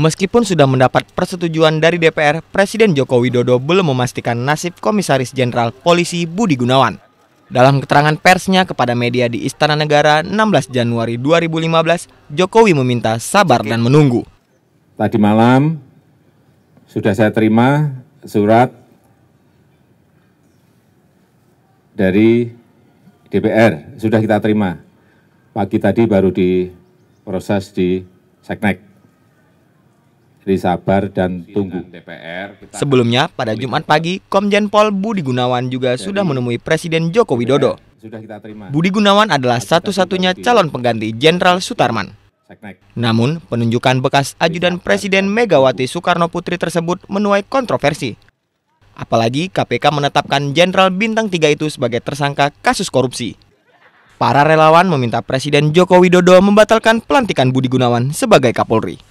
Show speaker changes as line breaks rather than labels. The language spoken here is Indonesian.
Meskipun sudah mendapat persetujuan dari DPR, Presiden Joko Widodo belum memastikan nasib Komisaris Jenderal Polisi Budi Gunawan. Dalam keterangan persnya kepada media di Istana Negara 16 Januari 2015, Jokowi meminta sabar dan menunggu.
Tadi malam sudah saya terima surat dari DPR, sudah kita terima. Pagi tadi baru diproses di Seknek.
Jadi sabar dan tunggu. Sebelumnya, pada Jumat pagi, Komjen Pol Budi Gunawan juga Jadi, sudah menemui Presiden Joko Widodo.
Sudah kita terima.
Budi Gunawan adalah satu-satunya calon pengganti Jenderal Sutarman. Namun, penunjukan bekas ajudan Presiden Megawati Soekarno Putri tersebut menuai kontroversi. Apalagi KPK menetapkan Jenderal Bintang 3 itu sebagai tersangka kasus korupsi. Para relawan meminta Presiden Joko Widodo membatalkan pelantikan Budi Gunawan sebagai Kapolri.